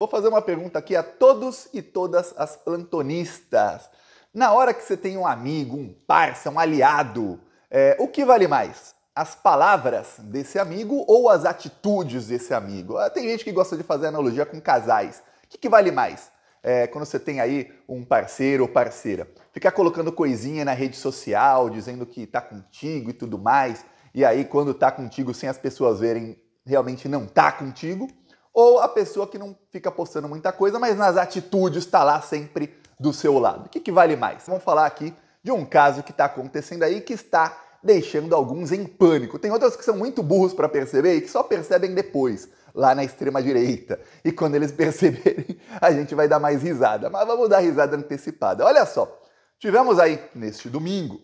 Vou fazer uma pergunta aqui a todos e todas as plantonistas. Na hora que você tem um amigo, um parceiro, um aliado, é, o que vale mais? As palavras desse amigo ou as atitudes desse amigo? Ah, tem gente que gosta de fazer analogia com casais. O que, que vale mais? É, quando você tem aí um parceiro ou parceira. Ficar colocando coisinha na rede social, dizendo que tá contigo e tudo mais. E aí, quando tá contigo sem as pessoas verem, realmente não tá contigo. Ou a pessoa que não fica postando muita coisa, mas nas atitudes está lá sempre do seu lado. O que, que vale mais? Vamos falar aqui de um caso que está acontecendo aí que está deixando alguns em pânico. Tem outros que são muito burros para perceber e que só percebem depois, lá na extrema direita. E quando eles perceberem, a gente vai dar mais risada. Mas vamos dar risada antecipada. Olha só, tivemos aí neste domingo,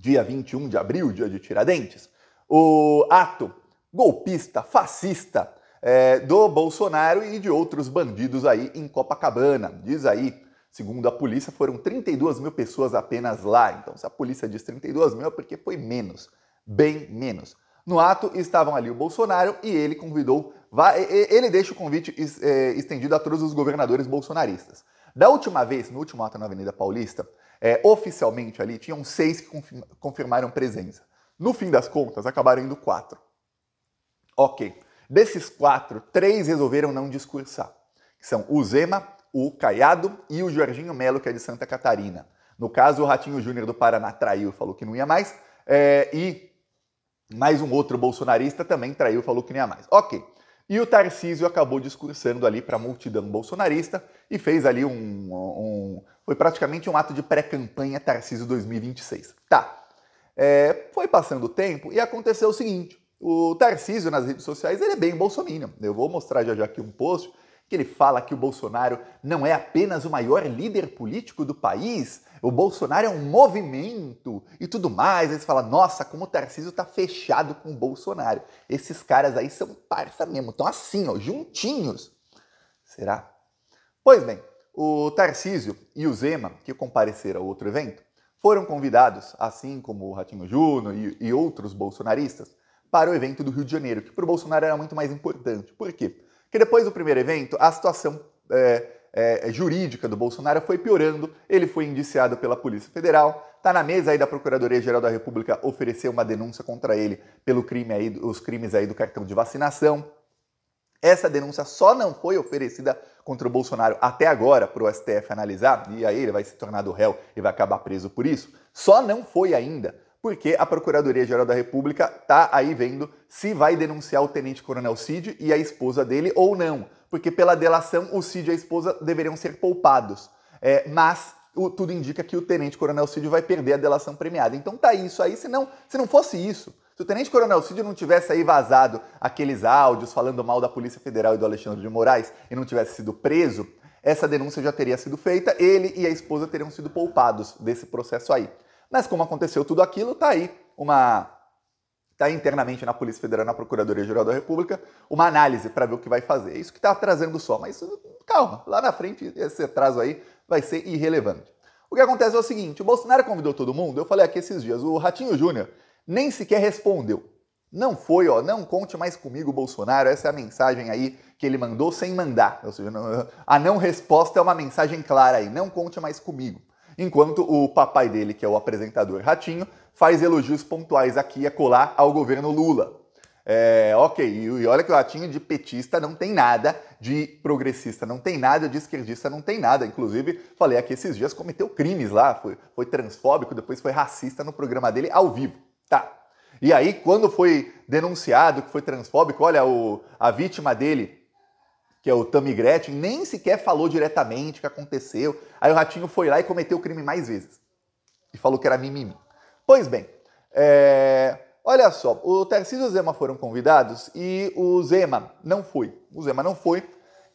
dia 21 de abril, dia de Tiradentes, o ato golpista, fascista é, do Bolsonaro e de outros bandidos aí em Copacabana. Diz aí, segundo a polícia, foram 32 mil pessoas apenas lá. Então, se a polícia diz 32 mil é porque foi menos, bem menos. No ato estavam ali o Bolsonaro e ele convidou, ele deixa o convite é, estendido a todos os governadores bolsonaristas. Da última vez, no último ato na Avenida Paulista, é, oficialmente ali tinham seis que confirmaram presença. No fim das contas, acabaram indo quatro. Ok. Desses quatro, três resolveram não discursar, que são o Zema, o Caiado e o Jorginho Melo, que é de Santa Catarina. No caso, o Ratinho Júnior do Paraná traiu, falou que não ia mais, é, e mais um outro bolsonarista também traiu, falou que não ia mais. Ok. E o Tarcísio acabou discursando ali para a multidão bolsonarista e fez ali um, um. Foi praticamente um ato de pré-campanha Tarcísio 2026. Tá. É, foi passando o tempo e aconteceu o seguinte: o Tarcísio nas redes sociais, ele é bem bolsominion. Eu vou mostrar já já aqui um post que ele fala que o Bolsonaro não é apenas o maior líder político do país, o Bolsonaro é um movimento e tudo mais. Aí você fala, nossa, como o Tarcísio tá fechado com o Bolsonaro. Esses caras aí são parça mesmo, estão assim, ó, juntinhos. Será? Pois bem, o Tarcísio e o Zema, que compareceram a outro evento, foram convidados, assim como o Ratinho Júnior e, e outros bolsonaristas, para o evento do Rio de Janeiro, que para o Bolsonaro era muito mais importante. Por quê? Porque depois do primeiro evento, a situação é, é, é jurídica do Bolsonaro foi piorando, ele foi indiciado pela Polícia Federal, está na mesa aí da Procuradoria-Geral da República oferecer uma denúncia contra ele pelo crime aí, os crimes aí do cartão de vacinação. Essa denúncia só não foi oferecida contra o Bolsonaro até agora para o STF analisar, e aí ele vai se tornar do réu e vai acabar preso por isso. Só não foi ainda porque a Procuradoria-Geral da República tá aí vendo se vai denunciar o tenente-coronel Cid e a esposa dele ou não, porque pela delação o Cid e a esposa deveriam ser poupados. É, mas o, tudo indica que o tenente-coronel Cid vai perder a delação premiada. Então tá isso aí, senão, se não fosse isso, se o tenente-coronel Cid não tivesse aí vazado aqueles áudios falando mal da Polícia Federal e do Alexandre de Moraes e não tivesse sido preso, essa denúncia já teria sido feita, ele e a esposa teriam sido poupados desse processo aí. Mas como aconteceu tudo aquilo, tá aí uma está internamente na Polícia Federal, na Procuradoria Geral da República, uma análise para ver o que vai fazer. É isso que está trazendo só, mas calma, lá na frente esse atraso aí vai ser irrelevante. O que acontece é o seguinte: o Bolsonaro convidou todo mundo, eu falei aqui esses dias, o Ratinho Júnior nem sequer respondeu. Não foi, ó, não conte mais comigo, Bolsonaro. Essa é a mensagem aí que ele mandou sem mandar. Ou seja, a não resposta é uma mensagem clara aí, não conte mais comigo. Enquanto o papai dele, que é o apresentador Ratinho, faz elogios pontuais aqui e acolá ao governo Lula. É, ok, e olha que o Ratinho de petista não tem nada, de progressista não tem nada, de esquerdista não tem nada. Inclusive, falei aqui esses dias, cometeu crimes lá, foi, foi transfóbico, depois foi racista no programa dele ao vivo. Tá. E aí, quando foi denunciado que foi transfóbico, olha, o, a vítima dele que é o Tammy Gretchen, nem sequer falou diretamente o que aconteceu. Aí o Ratinho foi lá e cometeu o crime mais vezes. E falou que era mimimi. Pois bem, é... olha só, o Tarcísio e o Zema foram convidados e o Zema não foi. O Zema não foi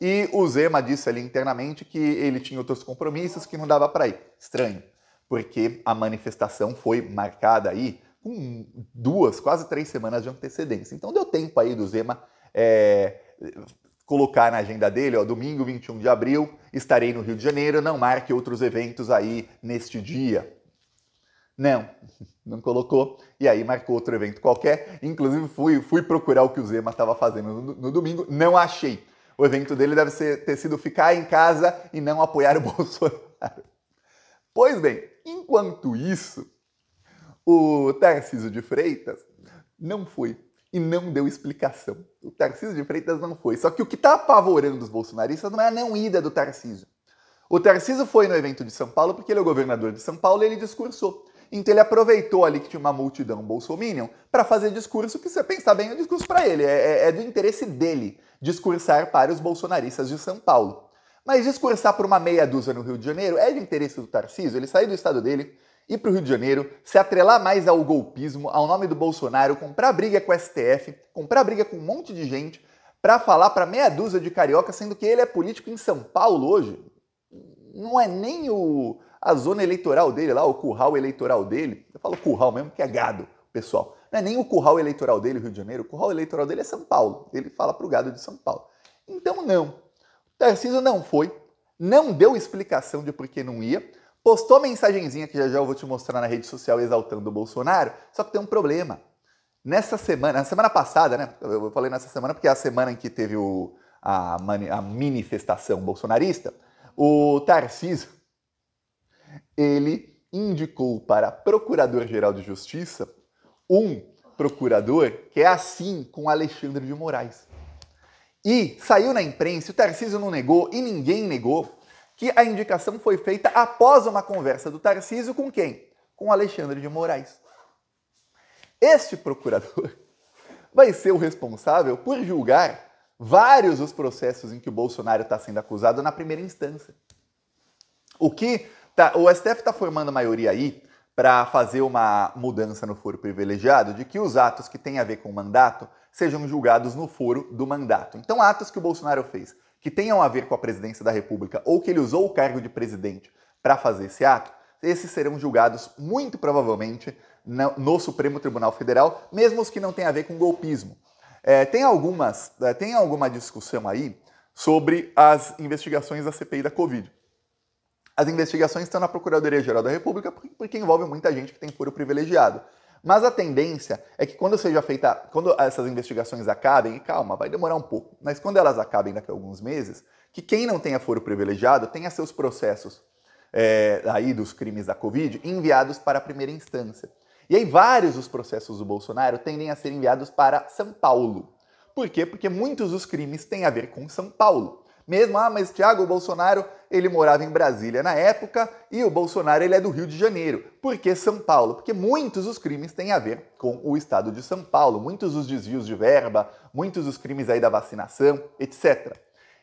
e o Zema disse ali internamente que ele tinha outros compromissos que não dava para ir. Estranho, porque a manifestação foi marcada aí com duas, quase três semanas de antecedência. Então deu tempo aí do Zema é, colocar na agenda dele, ó, domingo 21 de abril, estarei no Rio de Janeiro, não marque outros eventos aí neste dia. Não, não colocou. E aí marcou outro evento qualquer. Inclusive fui, fui procurar o que o Zema estava fazendo no, no, domingo, não achei. O evento dele deve ser, ter sido ficar em casa e não apoiar o Bolsonaro. Pois bem, enquanto isso, o Tarcísio de Freitas não foi e não deu explicação. O Tarcísio de Freitas não foi. Só que o que está apavorando os bolsonaristas não é a não ida do Tarcísio. O Tarcísio foi no evento de São Paulo porque ele é o governador de São Paulo e ele discursou. Então ele aproveitou ali que tinha uma multidão bolsominion para fazer discurso que, se você pensar bem, é um discurso para ele. É, é, é, do interesse dele discursar para os bolsonaristas de São Paulo. Mas discursar para uma meia dúzia no Rio de Janeiro é de interesse do Tarcísio. Ele saiu do estado dele, e para o Rio de Janeiro, se atrelar mais ao golpismo, ao nome do Bolsonaro, comprar briga com o STF, comprar briga com um monte de gente, para falar para meia dúzia de carioca, sendo que ele é político em São Paulo hoje, não é nem o, a zona eleitoral dele lá, o curral eleitoral dele. Eu falo curral mesmo, que é gado, pessoal. Não é nem o curral eleitoral dele, Rio de Janeiro. O curral eleitoral dele é São Paulo. Ele fala para o gado de São Paulo. Então, não. O Tarcísio não foi, não deu explicação de por que não ia postou mensagenzinha que já já eu vou te mostrar na rede social exaltando o Bolsonaro, só que tem um problema. Nessa semana, na semana passada, né? Eu falei nessa semana porque é a semana em que teve o, a, a manifestação bolsonarista, o Tarcísio, ele indicou para Procurador-Geral de Justiça um procurador que é assim com Alexandre de Moraes. E saiu na imprensa, o Tarcísio não negou e ninguém negou que a indicação foi feita após uma conversa do Tarcísio com quem? Com Alexandre de Moraes. Este procurador vai ser o responsável por julgar vários dos processos em que o Bolsonaro está sendo acusado na primeira instância. O que tá, o STF está formando maioria aí para fazer uma mudança no foro privilegiado de que os atos que têm a ver com o mandato sejam julgados no foro do mandato. Então, atos que o Bolsonaro fez que tenham a ver com a presidência da República ou que ele usou o cargo de presidente para fazer esse ato, esses serão julgados muito provavelmente no Supremo Tribunal Federal, mesmo os que não têm a ver com golpismo. É, tem, algumas, é, tem alguma discussão aí sobre as investigações da CPI da Covid. As investigações estão na Procuradoria-Geral da República porque envolvem muita gente que tem foro privilegiado. Mas a tendência é que quando seja feita, quando essas investigações acabem, e calma, vai demorar um pouco, mas quando elas acabem daqui a alguns meses, que quem não tenha foro privilegiado tenha seus processos é, aí dos crimes da Covid enviados para a primeira instância. E aí vários dos processos do Bolsonaro tendem a ser enviados para São Paulo. Por quê? Porque muitos dos crimes têm a ver com São Paulo. Mesmo, ah, mas Tiago Bolsonaro ele morava em Brasília na época e o Bolsonaro ele é do Rio de Janeiro. Por que São Paulo? Porque muitos dos crimes têm a ver com o estado de São Paulo, muitos dos desvios de verba, muitos dos crimes aí da vacinação, etc.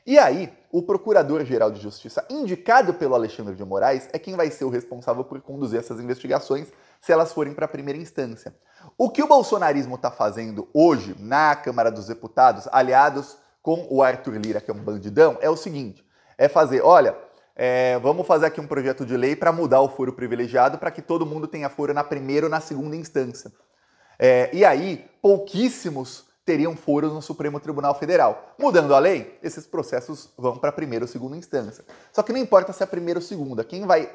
E aí, o Procurador-Geral de Justiça, indicado pelo Alexandre de Moraes, é quem vai ser o responsável por conduzir essas investigações se elas forem para a primeira instância. O que o bolsonarismo está fazendo hoje na Câmara dos Deputados, aliados com o Arthur Lira, que é um bandidão, é o seguinte: é fazer, olha, é, vamos fazer aqui um projeto de lei para mudar o foro privilegiado para que todo mundo tenha foro na primeira ou na segunda instância. É, e aí, pouquíssimos teriam foros no Supremo Tribunal Federal. Mudando a lei, esses processos vão para a primeira ou segunda instância. Só que não importa se é a primeira ou segunda, quem vai,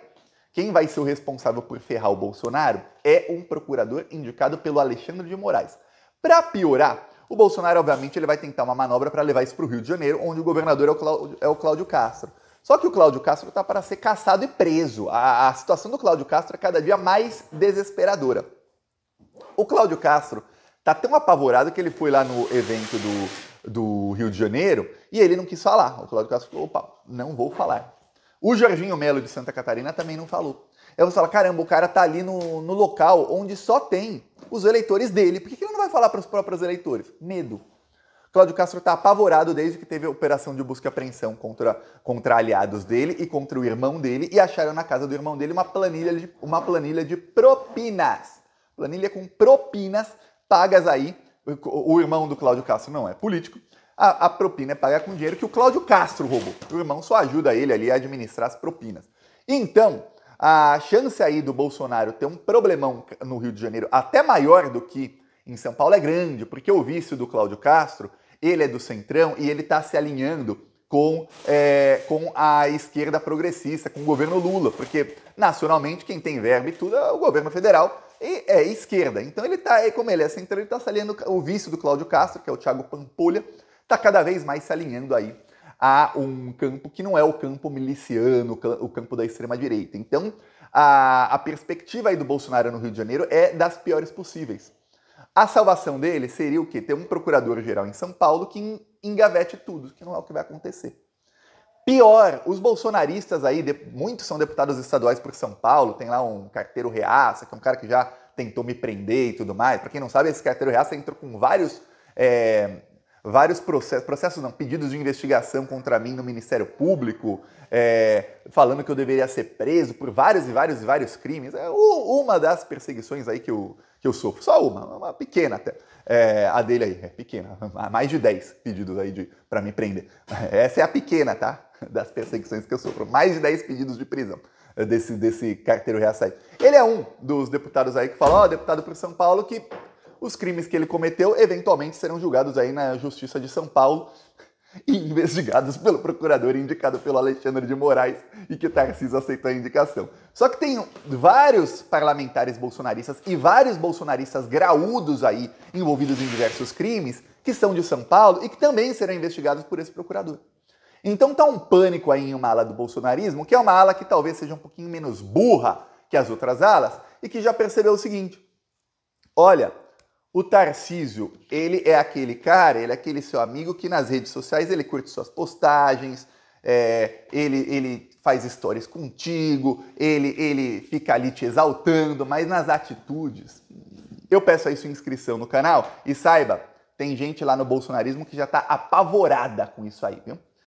quem vai ser o responsável por ferrar o Bolsonaro é um procurador indicado pelo Alexandre de Moraes. Para piorar, o Bolsonaro, obviamente, ele vai tentar uma manobra para levar isso para o Rio de Janeiro, onde o governador é o Cláudio, é o Cláudio Castro. Só que o Cláudio Castro está para ser caçado e preso. A, a situação do Cláudio Castro é cada dia mais desesperadora. O Cláudio Castro está tão apavorado que ele foi lá no evento do, do Rio de Janeiro e ele não quis falar. O Cláudio Castro falou: opa, não vou falar. O Jorginho Melo de Santa Catarina também não falou. Aí você fala, caramba, o cara tá ali no, no local onde só tem os eleitores dele. Por que, que ele não vai falar para os próprios eleitores? Medo. Cláudio Castro está apavorado desde que teve a operação de busca e apreensão contra, contra aliados dele e contra o irmão dele e acharam na casa do irmão dele uma planilha de, uma planilha de propinas. Planilha com propinas pagas aí. O, o irmão do Cláudio Castro não é político. A, a propina é paga com dinheiro que o Cláudio Castro roubou. O irmão só ajuda ele ali a administrar as propinas. Então, a chance aí do Bolsonaro ter um problemão no Rio de Janeiro até maior do que em São Paulo é grande, porque o vício do Cláudio Castro, ele é do centrão e ele está se alinhando com, é, com a esquerda progressista, com o governo Lula, porque nacionalmente quem tem verba e tudo é o governo federal e é esquerda. Então ele está, como ele é centrão, ele está se alinhando, o vício do Cláudio Castro, que é o Thiago Pampolha, está cada vez mais se alinhando aí a um campo que não é o campo miliciano, o campo da extrema-direita. Então, a, a perspectiva aí do Bolsonaro no Rio de Janeiro é das piores possíveis. A salvação dele seria o quê? Ter um procurador-geral em São Paulo que engavete tudo, que não é o que vai acontecer. Pior, os bolsonaristas aí, de, muitos são deputados estaduais por São Paulo, tem lá um carteiro reaça, que é um cara que já tentou me prender e tudo mais. Para quem não sabe, esse carteiro reaça entrou com vários é, vários processos, processos não, pedidos de investigação contra mim no Ministério Público, é, falando que eu deveria ser preso por vários e vários e vários crimes. É uma das perseguições aí que eu, que eu sofro, só uma, uma pequena até. É, a dele aí, é pequena, mais de 10 pedidos aí para me prender. Essa é a pequena, tá? Das perseguições que eu sofro, mais de 10 pedidos de prisão é, desse, desse carteiro reaçaí. Ele é um dos deputados aí que fala, ó, oh, deputado por São Paulo que os crimes que ele cometeu eventualmente serão julgados aí na Justiça de São Paulo e investigados pelo procurador indicado pelo Alexandre de Moraes e que Tarcísio aceitou a indicação. Só que tem vários parlamentares bolsonaristas e vários bolsonaristas graúdos aí envolvidos em diversos crimes que são de São Paulo e que também serão investigados por esse procurador. Então tá um pânico aí em uma ala do bolsonarismo, que é uma ala que talvez seja um pouquinho menos burra que as outras alas e que já percebeu o seguinte: olha, o Tarcísio, ele é aquele cara, ele é aquele seu amigo que nas redes sociais ele curte suas postagens, é, ele, ele faz histórias contigo, ele, ele fica ali te exaltando, mas nas atitudes. Eu peço aí sua inscrição no canal e saiba, tem gente lá no bolsonarismo que já está apavorada com isso aí, viu?